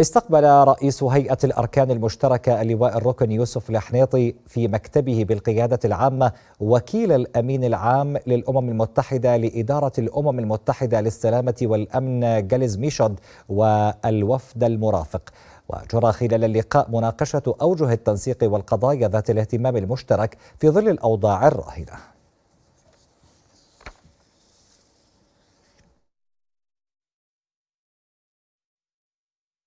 استقبل رئيس هيئة الأركان المشتركة اللواء الركن يوسف الحنيطي في مكتبه بالقيادة العامة وكيل الأمين العام للأمم المتحدة لإدارة الأمم المتحدة للسلامة والأمن جاليز ميشود والوفد المرافق وجرى خلال اللقاء مناقشة أوجه التنسيق والقضايا ذات الاهتمام المشترك في ظل الأوضاع الراهنة